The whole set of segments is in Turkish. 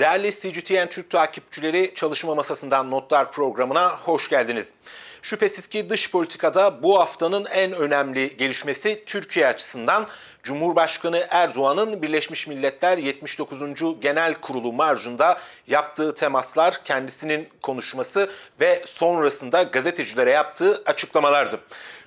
Değerli CGTN Türk takipçileri çalışma masasından notlar programına hoş geldiniz. Şüphesiz ki dış politikada bu haftanın en önemli gelişmesi Türkiye açısından Cumhurbaşkanı Erdoğan'ın Birleşmiş Milletler 79. Genel Kurulu marjında yaptığı temaslar, kendisinin konuşması ve sonrasında gazetecilere yaptığı açıklamalardı.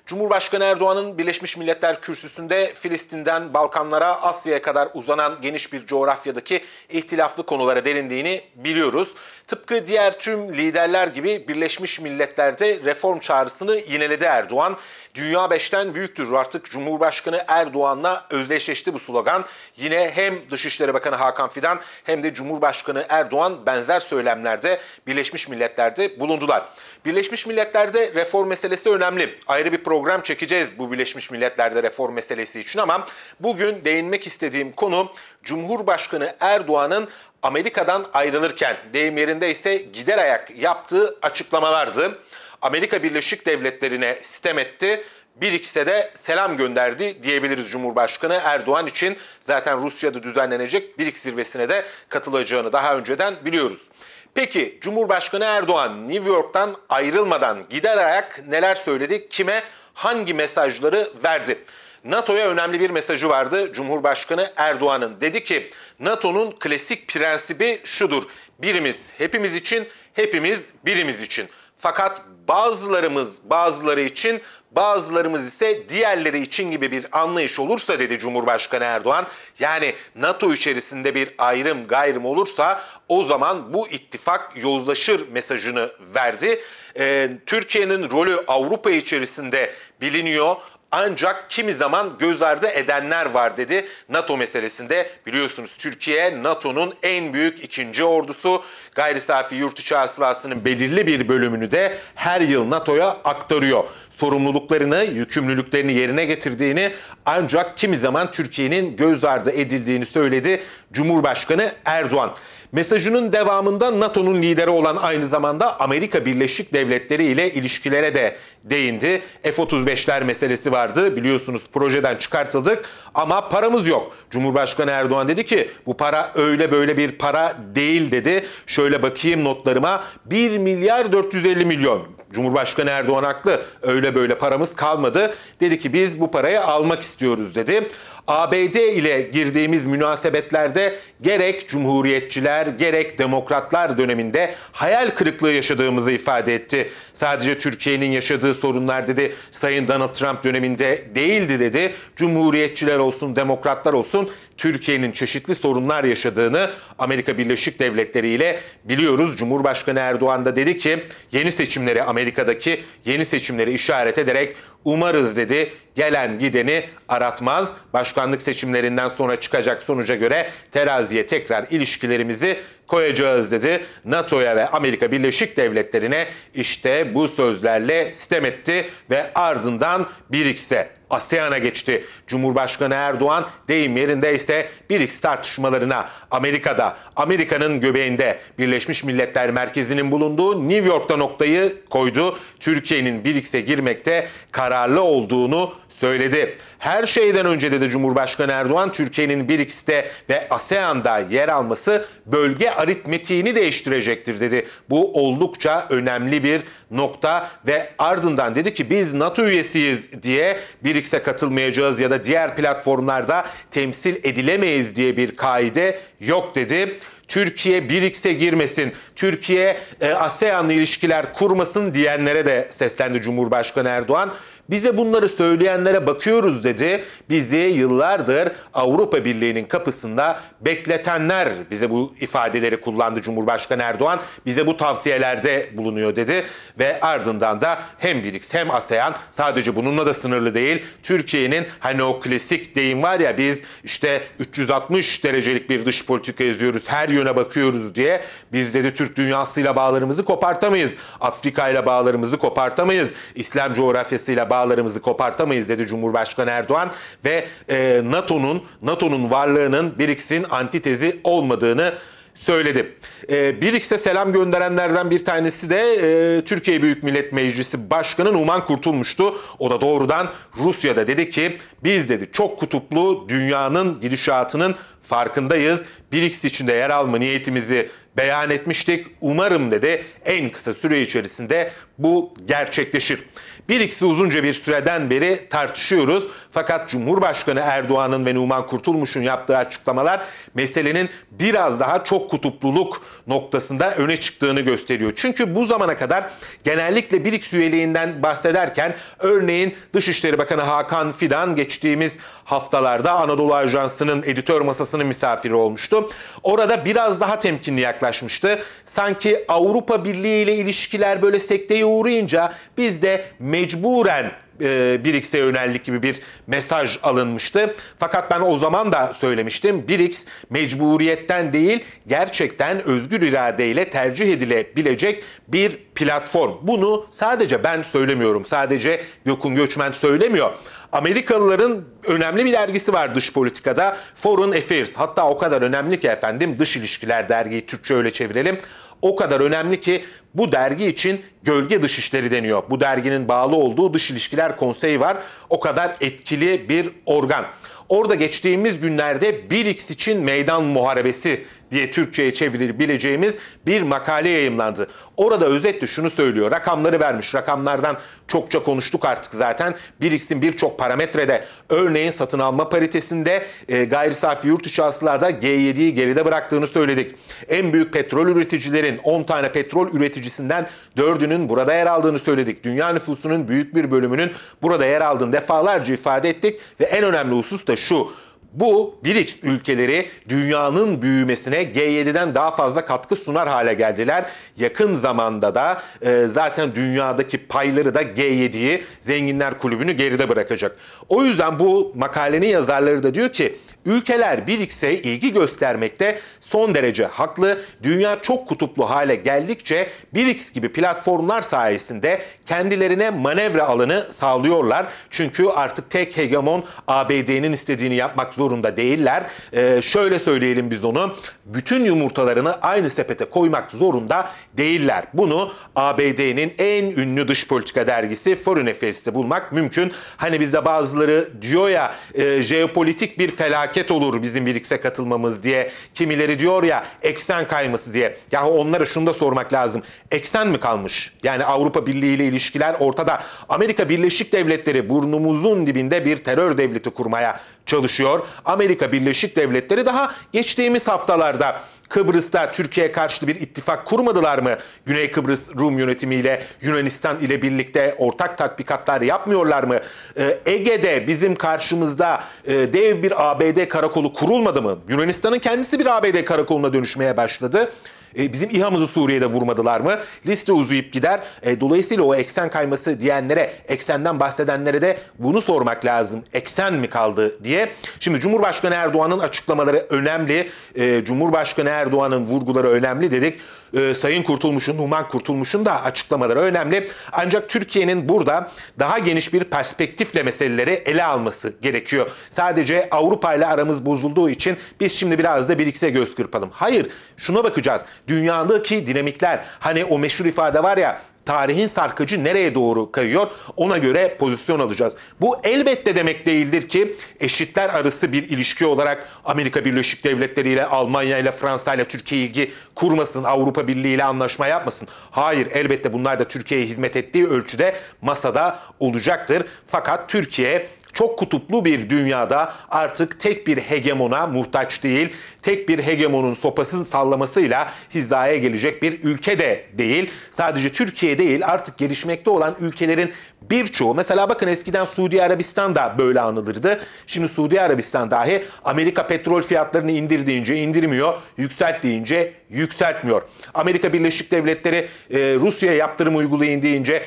Cumhurbaşkanı Erdoğan'ın Birleşmiş Milletler Kürsüsü'nde Filistin'den Balkanlara, Asya'ya kadar uzanan geniş bir coğrafyadaki ihtilaflı konulara derindiğini biliyoruz. Tıpkı diğer tüm liderler gibi Birleşmiş Milletler'de reform çağrısını yineledi Erdoğan. Dünya beşten büyüktür artık Cumhurbaşkanı Erdoğan'la özdeşleşti bu slogan. Yine hem Dışişleri Bakanı Hakan Fidan hem de Cumhurbaşkanı Erdoğan benzer söylemlerde Birleşmiş Milletler'de bulundular. Birleşmiş Milletler'de reform meselesi önemli. Ayrı bir program çekeceğiz bu Birleşmiş Milletler'de reform meselesi için ama bugün değinmek istediğim konu Cumhurbaşkanı Erdoğan'ın Amerika'dan ayrılırken deyim yerinde ise gider ayak yaptığı açıklamalardı. Amerika Birleşik Devletleri'ne sitem etti. Bir ikisi de selam gönderdi diyebiliriz Cumhurbaşkanı Erdoğan için. Zaten Rusya'da düzenlenecek BRICS zirvesine de katılacağını daha önceden biliyoruz. Peki Cumhurbaşkanı Erdoğan New York'tan ayrılmadan gider ayak neler söyledi, kime hangi mesajları verdi? NATO'ya önemli bir mesajı vardı Cumhurbaşkanı Erdoğan'ın. Dedi ki NATO'nun klasik prensibi şudur. Birimiz hepimiz için, hepimiz birimiz için. Fakat bazılarımız bazıları için, bazılarımız ise diğerleri için gibi bir anlayış olursa dedi Cumhurbaşkanı Erdoğan. Yani NATO içerisinde bir ayrım gayrım olursa o zaman bu ittifak yozlaşır mesajını verdi. Ee, Türkiye'nin rolü Avrupa içerisinde biliniyor ancak kimi zaman göz ardı edenler var dedi. NATO meselesinde biliyorsunuz Türkiye NATO'nun en büyük ikinci ordusu. Gayri safi yurt içi hasılasının belirli bir bölümünü de her yıl NATO'ya aktarıyor sorumluluklarını, yükümlülüklerini yerine getirdiğini ancak kimi zaman Türkiye'nin göz ardı edildiğini söyledi Cumhurbaşkanı Erdoğan. Mesajının devamında NATO'nun lideri olan aynı zamanda Amerika Birleşik Devletleri ile ilişkilere de değindi. F-35'ler meselesi vardı biliyorsunuz projeden çıkartıldık ama paramız yok. Cumhurbaşkanı Erdoğan dedi ki bu para öyle böyle bir para değil dedi. Şöyle bakayım notlarıma 1 milyar 450 milyon. Cumhurbaşkanı Erdoğan haklı öyle öyle böyle paramız kalmadı. Dedi ki biz bu parayı almak istiyoruz dedi. ABD ile girdiğimiz münasebetlerde gerek cumhuriyetçiler gerek demokratlar döneminde hayal kırıklığı yaşadığımızı ifade etti. Sadece Türkiye'nin yaşadığı sorunlar dedi Sayın Donald Trump döneminde değildi dedi. Cumhuriyetçiler olsun demokratlar olsun Türkiye'nin çeşitli sorunlar yaşadığını Amerika Birleşik Devletleri ile biliyoruz. Cumhurbaşkanı Erdoğan da dedi ki yeni seçimlere Amerika'daki yeni seçimlere işaret ederek umarız dedi gelen gideni aratmaz. Başkanlık seçimlerinden sonra çıkacak sonuca göre teraziye tekrar ilişkilerimizi koyacağız dedi. NATO'ya ve Amerika Birleşik Devletleri'ne işte bu sözlerle sitem etti ve ardından BRICS'e ASEAN'a geçti. Cumhurbaşkanı Erdoğan deyim yerinde ise BRICS tartışmalarına Amerika'da, Amerika'nın göbeğinde Birleşmiş Milletler Merkezi'nin bulunduğu New York'ta noktayı koydu. Türkiye'nin BRICS'e girmekte kararlı olduğunu söyledi. Her şeyden önce dedi Cumhurbaşkanı Erdoğan Türkiye'nin BRICS'te ve ASEAN'da yer alması bölge aritmetiğini değiştirecektir dedi. Bu oldukça önemli bir nokta ve ardından dedi ki biz NATO üyesiyiz diye BRICS'e katılmayacağız ya da diğer platformlarda temsil edilemeyiz diye bir kaide yok dedi. Türkiye BRICS'e girmesin, Türkiye e, ASEAN'la ilişkiler kurmasın diyenlere de seslendi Cumhurbaşkanı Erdoğan. Bize bunları söyleyenlere bakıyoruz dedi. Bizi yıllardır Avrupa Birliği'nin kapısında bekletenler bize bu ifadeleri kullandı Cumhurbaşkanı Erdoğan. Bize bu tavsiyelerde bulunuyor dedi ve ardından da hem BRICS hem ASEAN sadece bununla da sınırlı değil. Türkiye'nin hani o klasik deyim var ya biz işte 360 derecelik bir dış politika yazıyoruz her yöne bakıyoruz diye biz dedi Türk dünyasıyla bağlarımızı kopartamayız. Afrika ile bağlarımızı kopartamayız. İslam coğrafyasıyla bağlarımızı kopartamayız dedi Cumhurbaşkanı Erdoğan ve e, NATO'nun NATO'nun varlığının BRICS'in antitezi olmadığını söyledi. E, BRICS'e selam gönderenlerden bir tanesi de e, Türkiye Büyük Millet Meclisi Başkanı Numan Kurtulmuş'tu. O da doğrudan Rusya'da dedi ki biz dedi çok kutuplu dünyanın gidişatının farkındayız. BRICS içinde yer alma niyetimizi beyan etmiştik. Umarım dedi en kısa süre içerisinde bu gerçekleşir. Bir ikisi uzunca bir süreden beri tartışıyoruz. Fakat Cumhurbaşkanı Erdoğan'ın ve Numan Kurtulmuş'un yaptığı açıklamalar meselenin biraz daha çok kutupluluk noktasında öne çıktığını gösteriyor. Çünkü bu zamana kadar genellikle BRICS üyeliğinden bahsederken örneğin Dışişleri Bakanı Hakan Fidan geçtiğimiz haftalarda Anadolu Ajansı'nın editör masasının misafiri olmuştu. Orada biraz daha temkinli yaklaşmıştı. Sanki Avrupa Birliği ile ilişkiler böyle sekteye uğrayınca biz de mecburen 1 e, yönelik gibi bir mesaj alınmıştı. Fakat ben o zaman da söylemiştim. 1 mecburiyetten değil gerçekten özgür iradeyle tercih edilebilecek bir platform. Bunu sadece ben söylemiyorum. Sadece Gökün Göçmen söylemiyor. Amerikalıların önemli bir dergisi var dış politikada. Foreign Affairs. Hatta o kadar önemli ki efendim dış ilişkiler dergiyi Türkçe öyle çevirelim o kadar önemli ki bu dergi için gölge dışişleri deniyor. Bu derginin bağlı olduğu Dış ilişkiler Konseyi var. O kadar etkili bir organ. Orada geçtiğimiz günlerde 1x için meydan muharebesi diye Türkçe'ye çevirebileceğimiz bir makale yayımlandı. Orada özetle şunu söylüyor. Rakamları vermiş. Rakamlardan çokça konuştuk artık zaten. BRICS'in birçok parametrede örneğin satın alma paritesinde e, gayri safi yurt içi hasılada G7'yi geride bıraktığını söyledik. En büyük petrol üreticilerin 10 tane petrol üreticisinden 4'ünün burada yer aldığını söyledik. Dünya nüfusunun büyük bir bölümünün burada yer aldığını defalarca ifade ettik ve en önemli husus da şu. Bu BRICS ülkeleri dünyanın büyümesine G7'den daha fazla katkı sunar hale geldiler. Yakın zamanda da e, zaten dünyadaki payları da G7'yi Zenginler Kulübü'nü geride bırakacak. O yüzden bu makalenin yazarları da diyor ki Ülkeler birikse ilgi göstermekte son derece haklı. Dünya çok kutuplu hale geldikçe BRICS gibi platformlar sayesinde kendilerine manevra alanı sağlıyorlar. Çünkü artık tek hegemon ABD'nin istediğini yapmak zorunda değiller. Ee, şöyle söyleyelim biz onu. Bütün yumurtalarını aynı sepete koymak zorunda değiller. Bunu ABD'nin en ünlü dış politika dergisi Foreign Affairs'te bulmak mümkün. Hani bizde bazıları diyor ya e, jeopolitik bir felaket felaket olur bizim BRICS'e katılmamız diye. Kimileri diyor ya eksen kayması diye. Ya onlara şunu da sormak lazım. Eksen mi kalmış? Yani Avrupa Birliği ile ilişkiler ortada. Amerika Birleşik Devletleri burnumuzun dibinde bir terör devleti kurmaya çalışıyor. Amerika Birleşik Devletleri daha geçtiğimiz haftalarda Kıbrıs'ta Türkiye karşıtı bir ittifak kurmadılar mı? Güney Kıbrıs Rum yönetimiyle Yunanistan ile birlikte ortak tatbikatlar yapmıyorlar mı? Ee, Ege'de bizim karşımızda e, dev bir ABD karakolu kurulmadı mı? Yunanistan'ın kendisi bir ABD karakoluna dönüşmeye başladı. E, bizim İHA'mızı Suriye'de vurmadılar mı? Liste uzayıp gider. E, dolayısıyla o eksen kayması diyenlere, eksenden bahsedenlere de bunu sormak lazım. Eksen mi kaldı diye. Şimdi Cumhurbaşkanı Erdoğan'ın açıklamaları önemli. E, Cumhurbaşkanı Erdoğan'ın vurguları önemli dedik e, Sayın Kurtulmuş'un, Numan Kurtulmuş'un da açıklamaları önemli. Ancak Türkiye'nin burada daha geniş bir perspektifle meseleleri ele alması gerekiyor. Sadece Avrupa ile aramız bozulduğu için biz şimdi biraz da birikse göz kırpalım. Hayır, şuna bakacağız. Dünyadaki dinamikler, hani o meşhur ifade var ya, tarihin sarkacı nereye doğru kayıyor ona göre pozisyon alacağız. Bu elbette demek değildir ki eşitler arası bir ilişki olarak Amerika Birleşik Devletleri ile Almanya ile Fransa ile Türkiye ilgi kurmasın, Avrupa Birliği ile anlaşma yapmasın. Hayır elbette bunlar da Türkiye'ye hizmet ettiği ölçüde masada olacaktır. Fakat Türkiye çok kutuplu bir dünyada artık tek bir hegemona muhtaç değil tek bir hegemonun sopasını sallamasıyla hizaya gelecek bir ülke de değil. Sadece Türkiye değil artık gelişmekte olan ülkelerin birçoğu mesela bakın eskiden Suudi Arabistan da böyle anılırdı. Şimdi Suudi Arabistan dahi Amerika petrol fiyatlarını indir deyince indirmiyor, yükselt deyince yükseltmiyor. Amerika Birleşik Devletleri e, Rusya'ya yaptırım uygulayın deyince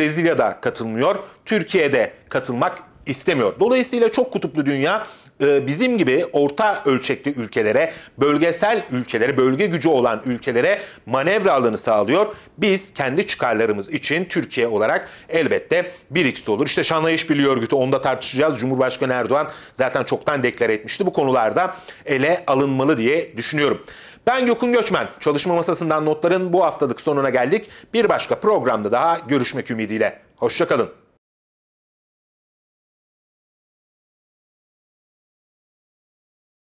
Brezilya da katılmıyor. Türkiye de katılmak istemiyor. Dolayısıyla çok kutuplu dünya ee, bizim gibi orta ölçekli ülkelere, bölgesel ülkelere, bölge gücü olan ülkelere manevra alanı sağlıyor. Biz kendi çıkarlarımız için Türkiye olarak elbette bir ikisi olur. İşte Şanlı İşbirliği Örgütü onda tartışacağız. Cumhurbaşkanı Erdoğan zaten çoktan deklar etmişti. Bu konularda ele alınmalı diye düşünüyorum. Ben Gökün Göçmen. Çalışma Masasından Notların bu haftalık sonuna geldik. Bir başka programda daha görüşmek ümidiyle. Hoşçakalın.